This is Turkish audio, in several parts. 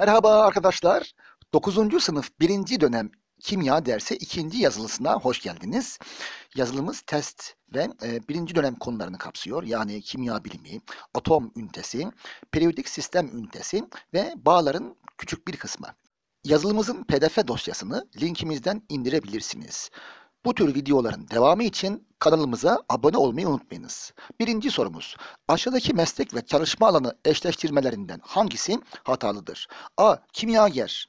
Merhaba arkadaşlar. 9. sınıf 1. dönem kimya dersi 2. yazılısına hoş geldiniz. Yazılımız test ve 1. E, dönem konularını kapsıyor. Yani kimya bilimi, atom ünitesi, periyodik sistem ünitesi ve bağların küçük bir kısmı. Yazılımızın pdf dosyasını linkimizden indirebilirsiniz. Bu tür videoların devamı için kanalımıza abone olmayı unutmayınız. Birinci sorumuz. Aşağıdaki meslek ve çalışma alanı eşleştirmelerinden hangisi hatalıdır? A. Kimyager.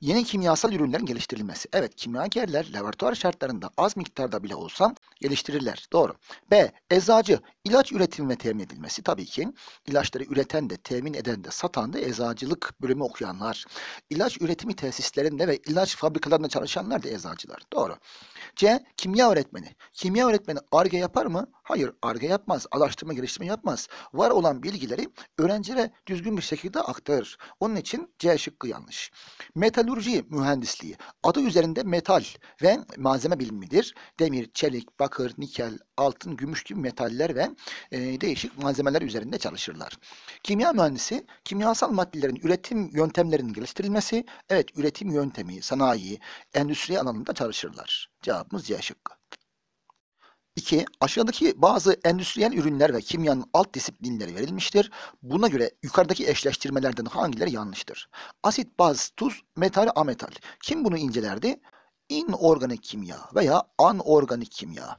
Yeni kimyasal ürünlerin geliştirilmesi. Evet kimyagerler laboratuvar şartlarında az miktarda bile olsa geliştirirler. Doğru. B. Eczacı. İlaç üretim ve temin edilmesi tabii ki ilaçları üreten de, temin eden de, satan da eczacılık bölümü okuyanlar. İlaç üretimi tesislerinde ve ilaç fabrikalarında çalışanlar da eczacılar. Doğru. C. Kimya öğretmeni. Kimya öğretmeni ARGE yapar mı? Hayır, ARGE yapmaz. Araştırma geliştirme yapmaz. Var olan bilgileri öğrencilere düzgün bir şekilde aktarır. Onun için C şıkkı yanlış. Metalurji mühendisliği. Adı üzerinde metal ve malzeme bilimidir. Demir, çelik, bakır, nikel, altın, gümüş gibi metaller ve e, değişik malzemeler üzerinde çalışırlar. Kimya mühendisi, kimyasal maddelerin üretim yöntemlerinin geliştirilmesi, evet üretim yöntemi, sanayi, endüstri alanında çalışırlar. Cevabımız C şıkkı. 2. Aşağıdaki bazı endüstriyel ürünler ve kimyanın alt disiplinleri verilmiştir. Buna göre yukarıdaki eşleştirmelerden hangileri yanlıştır? Asit, baz, tuz, metal, ametal. Kim bunu incelerdi? inorganik kimya veya anorganik kimya.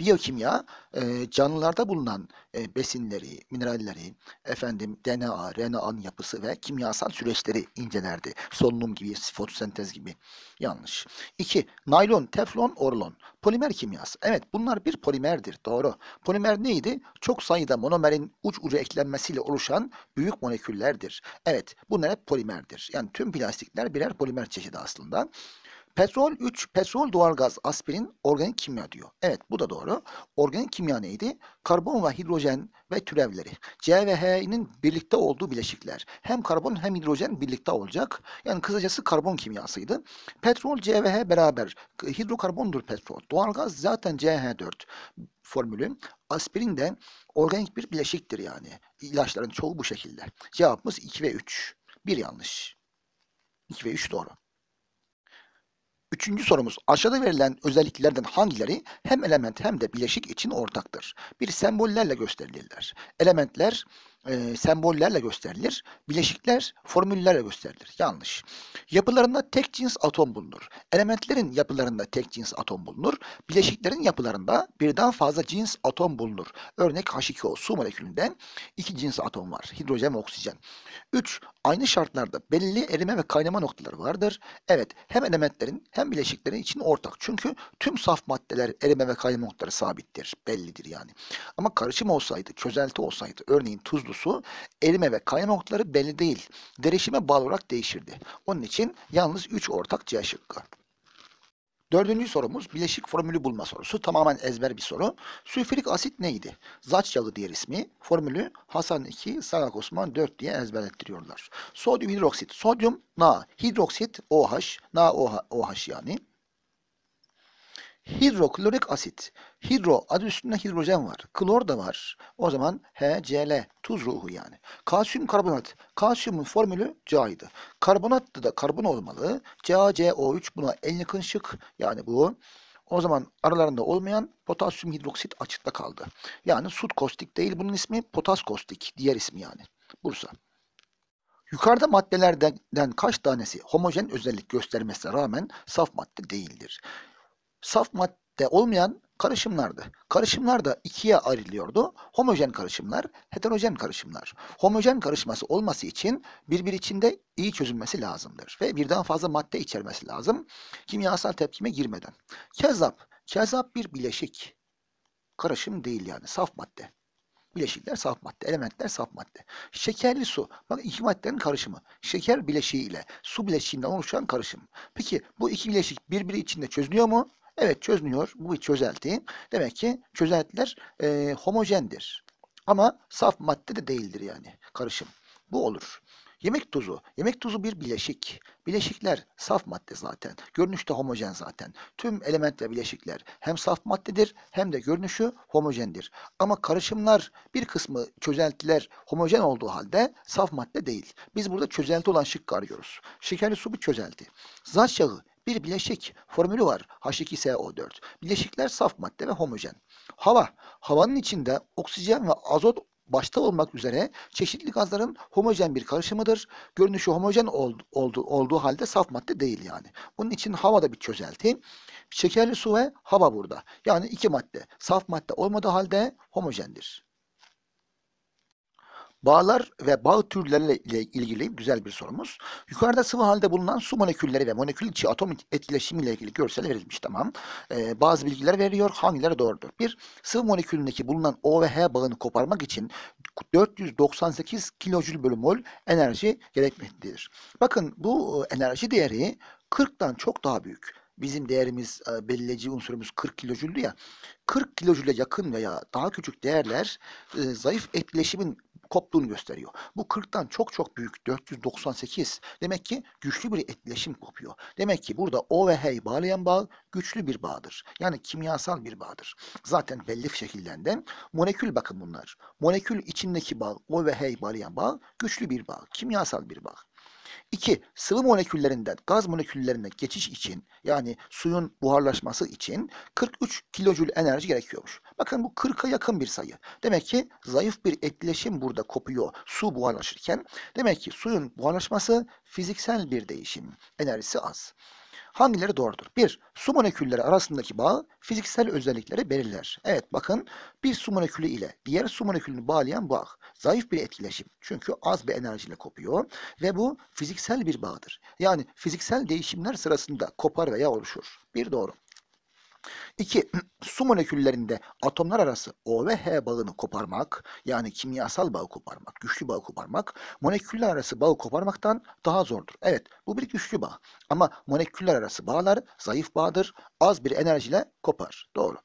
Biyokimya e, canlılarda bulunan e, besinleri, mineralleri, efendim DNA, RNA yapısı ve kimyasal süreçleri incelerdi. Solunum gibi, fotosentez gibi. Yanlış. 2. Naylon, teflon, orlon. Polimer kimyası. Evet bunlar bir polimerdir. Doğru. Polimer neydi? Çok sayıda monomerin uç ucu eklenmesiyle oluşan büyük moleküllerdir. Evet bunlar hep polimerdir. Yani tüm plastikler birer polimer çeşidi aslında. Petrol 3, petrol doğalgaz, aspirin, organik kimya diyor. Evet bu da doğru. Organik kimya neydi? Karbon ve hidrojen ve türevleri. C ve H'nin birlikte olduğu bileşikler. Hem karbon hem hidrojen birlikte olacak. Yani kısacası karbon kimyasıydı. Petrol C ve H beraber. Hidrokarbondur petrol. Doğalgaz zaten CH4 formülü. Aspirin de organik bir bileşiktir yani. İlaçların çoğu bu şekilde. Cevabımız 2 ve 3. Bir yanlış. 2 ve 3 doğru. Üçüncü sorumuz aşağıda verilen özelliklerden hangileri hem element hem de bileşik için ortaktır? Bir sembollerle gösterilirler. Elementler e, sembollerle gösterilir. Bileşikler formüllerle gösterilir. Yanlış. Yapılarında tek cins atom bulunur. Elementlerin yapılarında tek cins atom bulunur. Bileşiklerin yapılarında birden fazla cins atom bulunur. Örnek H2O su molekülünden iki cins atom var. Hidrojen ve oksijen. 3. Aynı şartlarda belli erime ve kaynama noktaları vardır. Evet hem elementlerin hem bileşiklerin için ortak. Çünkü tüm saf maddeler erime ve kaynama noktaları sabittir. Bellidir yani. Ama karışım olsaydı, çözelti olsaydı örneğin tuzlu doğrusu erime ve kayma noktaları belli değil. Derişime bağlı olarak değişirdi. Onun için yalnız 3 ortak C şıkkı. Dördüncü sorumuz bileşik formülü bulma sorusu. Tamamen ezber bir soru. Sülfürik asit neydi? Zaçyalı diğer ismi. Formülü Hasan 2, Sanak Osman 4 diye ezberlettiriyorlar. Sodyum hidroksit. Sodyum Na. Hidroksit OH. Na OH, OH yani. Hidroklorik asit. Hidro adı üstünde hidrojen var. Klor da var. O zaman HCl tuz ruhu yani. Kalsiyum karbonat. Kalsiyumun formülü Ca'ydı. Karbonat da karbon olmalı. CaCO3 buna en yakın şık. Yani bu o zaman aralarında olmayan potasyum hidroksit açıkta kaldı. Yani sud kostik değil bunun ismi potas kostik. Diğer ismi yani. Bursa. Yukarıda maddelerden kaç tanesi homojen özellik göstermesine rağmen saf madde değildir saf madde olmayan karışımlardı. Karışımlar da ikiye ayrılıyordu. Homojen karışımlar, heterojen karışımlar. Homojen karışması olması için birbir içinde iyi çözülmesi lazımdır. Ve birden fazla madde içermesi lazım. Kimyasal tepkime girmeden. Kezap. Kezap bir bileşik. Karışım değil yani. Saf madde. Bileşikler saf madde, elementler saf madde. Şekerli su, bak iki maddenin karışımı. Şeker bileşiği ile su bileşiğinden oluşan karışım. Peki bu iki bileşik birbiri içinde çözülüyor mu? Evet çözünüyor. Bu bir çözelti. Demek ki çözeltiler e, homojendir. Ama saf madde de değildir yani karışım. Bu olur. Yemek tuzu. Yemek tuzu bir bileşik. Bileşikler saf madde zaten. Görünüşte homojen zaten. Tüm element ve bileşikler hem saf maddedir hem de görünüşü homojendir. Ama karışımlar bir kısmı çözeltiler homojen olduğu halde saf madde değil. Biz burada çözelti olan şıkkı arıyoruz. Şekerli su bir çözelti. Zat yağı bir bileşik formülü var. H2SO4. Bileşikler saf madde ve homojen. Hava. Havanın içinde oksijen ve azot başta olmak üzere çeşitli gazların homojen bir karışımıdır. Görünüşü homojen oldu, oldu, olduğu halde saf madde değil yani. Bunun için hava da bir çözelti. Şekerli su ve hava burada. Yani iki madde. Saf madde olmadığı halde homojendir. Bağlar ve bağ türleriyle ilgili güzel bir sorumuz. Yukarıda sıvı halde bulunan su molekülleri ve molekül içi atom etkileşimiyle ilgili görsel verilmiş tamam. Ee, bazı bilgiler veriyor. Hangileri doğrudur? Bir, sıvı molekülündeki bulunan O ve H bağını koparmak için 498 kilojül bölü mol enerji gerekmektedir. Bakın bu e, enerji değeri 40'tan çok daha büyük bizim değerimiz e, belirleyici unsurumuz 40 kilojüldü ya 40 kilojüle yakın veya daha küçük değerler e, zayıf etkileşimin koptuğunu gösteriyor. Bu 40'tan çok çok büyük 498. Demek ki güçlü bir etkileşim kopuyor. Demek ki burada O ve H'yi bağlayan bağ güçlü bir bağdır. Yani kimyasal bir bağdır. Zaten belli şekillerde molekül bakın bunlar. Molekül içindeki bağ O ve H'yi bağlayan bağ güçlü bir bağ. Kimyasal bir bağ. İki Sıvı moleküllerinden gaz moleküllerine geçiş için yani suyun buharlaşması için 43 kilojül enerji gerekiyormuş. Bakın bu 40'a yakın bir sayı. Demek ki zayıf bir etkileşim burada kopuyor su buharlaşırken. Demek ki suyun buharlaşması fiziksel bir değişim. Enerjisi az. Hangileri doğrudur? 1. Su molekülleri arasındaki bağ fiziksel özellikleri belirler. Evet bakın bir su molekülü ile diğer su molekülünü bağlayan bağ zayıf bir etkileşim. Çünkü az bir enerjiyle kopuyor ve bu fiziksel bir bağdır. Yani fiziksel değişimler sırasında kopar veya oluşur. Bir doğru. 2. Su moleküllerinde atomlar arası O ve H bağını koparmak, yani kimyasal bağı koparmak, güçlü bağı koparmak, moleküller arası bağı koparmaktan daha zordur. Evet, bu bir güçlü bağ. Ama moleküller arası bağlar zayıf bağdır, az bir enerjiyle kopar. Doğru.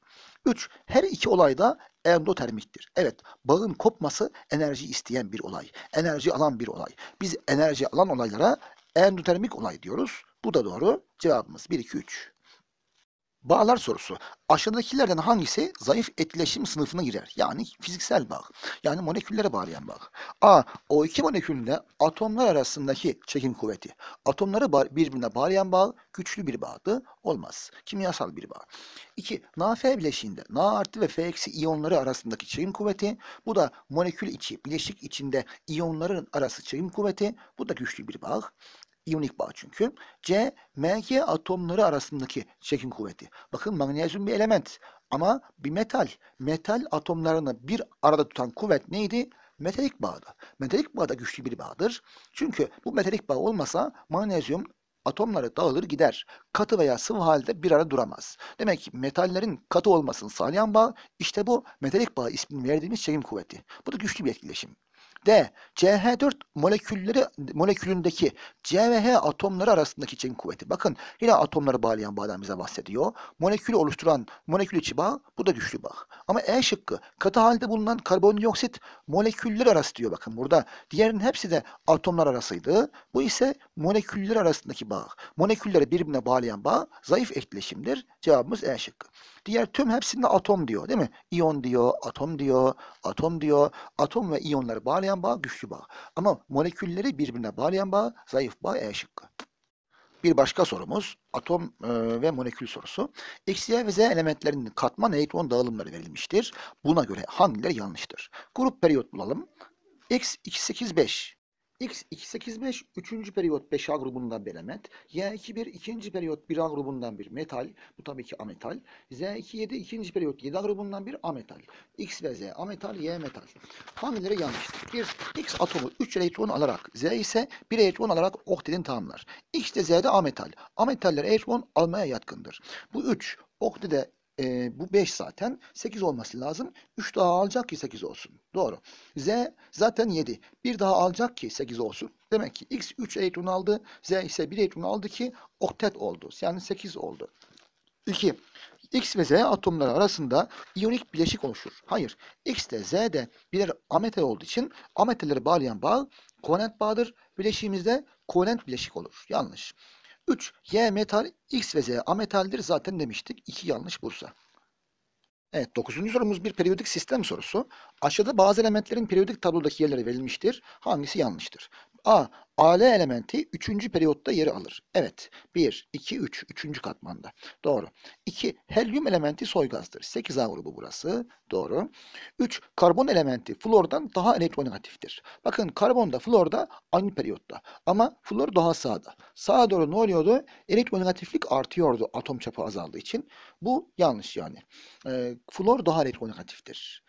3. Her iki olay da endotermiktir. Evet, bağın kopması enerji isteyen bir olay, enerji alan bir olay. Biz enerji alan olaylara endotermik olay diyoruz. Bu da doğru. Cevabımız 1, 2, 3. Bağlar sorusu. Aşağıdakilerden hangisi zayıf etkileşim sınıfına girer? Yani fiziksel bağ. Yani moleküllere bağlayan bağ. A. O iki molekülüne atomlar arasındaki çekim kuvveti. Atomları birbirine bağlayan bağ güçlü bir bağdı. Olmaz. Kimyasal bir bağ. 2. NaF bileşiğinde Na artı ve F eksi iyonları arasındaki çekim kuvveti. Bu da molekül içi, bileşik içinde iyonların arası çekim kuvveti. Bu da güçlü bir bağ. İyonik bağ çünkü. C, Mg atomları arasındaki çekim kuvveti. Bakın magnezyum bir element ama bir metal. Metal atomlarını bir arada tutan kuvvet neydi? Metalik bağdı. Metalik bağ da güçlü bir bağdır. Çünkü bu metalik bağ olmasa magnezyum atomları dağılır gider. Katı veya sıvı halde bir arada duramaz. Demek ki metallerin katı olmasını sağlayan bağ işte bu metalik bağ ismini verdiğimiz çekim kuvveti. Bu da güçlü bir etkileşim. D. CH4 molekülleri molekülündeki C ve H atomları arasındaki çekim kuvveti. Bakın yine atomları bağlayan bağdan bize bahsediyor. Molekülü oluşturan molekül içi bağ bu da güçlü bağ. Ama E şıkkı katı halde bulunan karbondioksit moleküller arası diyor bakın burada. Diğerinin hepsi de atomlar arasıydı. Bu ise moleküller arasındaki bağ. Molekülleri birbirine bağlayan bağ zayıf etkileşimdir. Cevabımız E şıkkı. Diğer tüm hepsinde atom diyor değil mi? İyon diyor, atom diyor, atom diyor. Atom ve iyonları bağlayan bağ güçlü bağ. Ama molekülleri birbirine bağlayan bağ zayıf bağ E şıkkı. Bir başka sorumuz atom e, ve molekül sorusu. X, Y ve Z elementlerinin katman elektron dağılımları verilmiştir. Buna göre hangileri yanlıştır? Grup periyot bulalım. X285 X285 3. periyot 5A grubundan bir element. Y21 2. periyot 1A grubundan bir metal. Bu tabii ki ametal. Z27 2. periyot 7A grubundan bir ametal. X ve Z ametal, Y metal. Hangileri yanlıştır? 1. X atomu 3 elektron alarak, Z ise 1 elektron alarak oktenin tamamlar. X de Z de ametal. Ametaller elektron almaya yatkındır. Bu 3. Oktede e, bu 5 zaten. 8 olması lazım. 3 daha alacak ki 8 olsun. Doğru. Z zaten 7. 1 daha alacak ki 8 olsun. Demek ki X 3 elektron aldı. Z ise 1 elektron aldı ki oktet oldu. Yani 8 oldu. 2. X ve Z atomları arasında iyonik bileşik oluşur. Hayır. X de Z de birer amete olduğu için ameteleri bağlayan bağ kovalent bağdır. Bileşiğimizde kovalent bileşik olur. Yanlış. 3. Y metal X ve Z ametaldir zaten demiştik. 2 yanlış Bursa. Evet 9. sorumuz bir periyodik sistem sorusu. Aşağıda bazı elementlerin periyodik tablodaki yerleri verilmiştir. Hangisi yanlıştır? A. Al elementi 3. periyotta yeri alır. Evet. 1, 2, 3. 3. katmanda. Doğru. 2. Helyum elementi soygazdır. gazdır. 8A grubu burası. Doğru. 3. Karbon elementi flordan daha elektronegatiftir. Bakın karbon da flor da aynı periyotta. Ama flor daha sağda. Sağa doğru ne oluyordu? Elektronegatiflik artıyordu atom çapı azaldığı için. Bu yanlış yani. E, flor daha elektronegatiftir.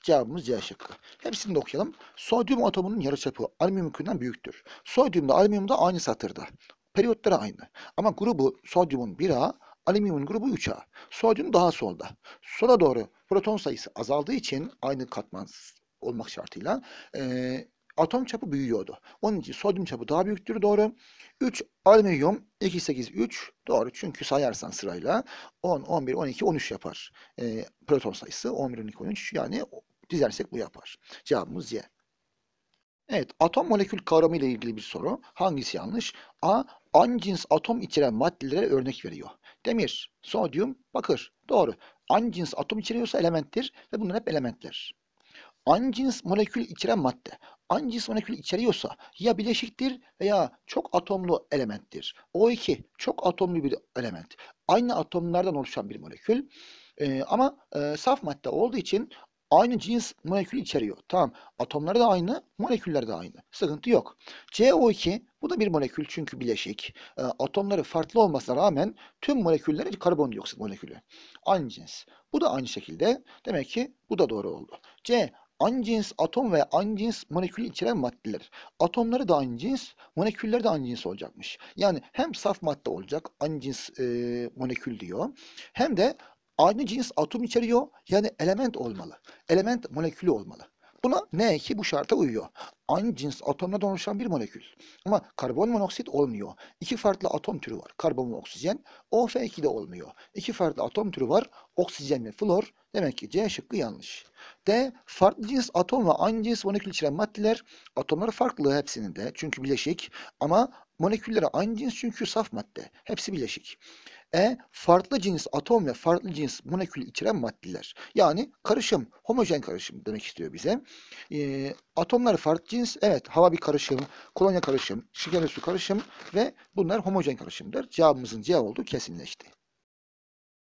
Cevabımız C şıkkı. Hepsini de okuyalım. Sodyum atomunun yarıçapı alüminyum yükünden büyüktür. Sodyumda alüminyum da aynı satırda. Periyotları aynı. Ama grubu sodyumun 1A, alüminyumun grubu 3A. Sodyum daha solda. Sola doğru proton sayısı azaldığı için aynı katman olmak şartıyla e, atom çapı büyüyordu. Onun için sodyum çapı daha büyüktür doğru. 3 alüminyum 2 8 3 doğru. Çünkü sayarsan sırayla 10 11 12 13 yapar. E, proton sayısı 11 12 13 yani Dizersek bu yapar. Cevabımız Y. Evet, atom molekül kavramı ile ilgili bir soru. Hangisi yanlış? A. Ancins atom içeren maddelere örnek veriyor. Demir, sodyum, bakır. Doğru. Ancins atom içeriyorsa elementtir ve bunlar hep elementler. Ancins molekül içeren madde. Ancins molekül içeriyorsa ya bileşiktir veya çok atomlu elementtir. o iki çok atomlu bir element. Aynı atomlardan oluşan bir molekül. Ee, ama e, saf madde olduğu için aynı cins molekül içeriyor. Tamam. Atomları da aynı, moleküller de aynı. Sıkıntı yok. CO2 bu da bir molekül çünkü bileşik. E, atomları farklı olmasına rağmen tüm molekülleri karbondioksit molekülü. Aynı cins. Bu da aynı şekilde. Demek ki bu da doğru oldu. C aynı cins atom ve aynı cins molekül içeren maddeler. Atomları da aynı cins, moleküller de aynı cins olacakmış. Yani hem saf madde olacak, aynı cins e, molekül diyor. Hem de aynı cins atom içeriyor. Yani element olmalı. Element molekülü olmalı. Buna ne ki bu şarta uyuyor. Aynı cins atomla oluşan bir molekül. Ama karbon monoksit olmuyor. İki farklı atom türü var. Karbon ve oksijen. OF2 de olmuyor. İki farklı atom türü var. Oksijen ve flor. Demek ki C şıkkı yanlış. D. Farklı cins atom ve aynı cins molekül içeren maddeler. Atomları farklı hepsinin de. Çünkü bileşik. Ama moleküllere aynı cins çünkü saf madde. Hepsi bileşik. E farklı cins atom ve farklı cins molekül içeren maddeler. Yani karışım, homojen karışım demek istiyor bize. E, atomlar farklı cins, evet hava bir karışım, kolonya karışım, şeker su karışım ve bunlar homojen karışımdır. Cevabımızın cevabı olduğu kesinleşti.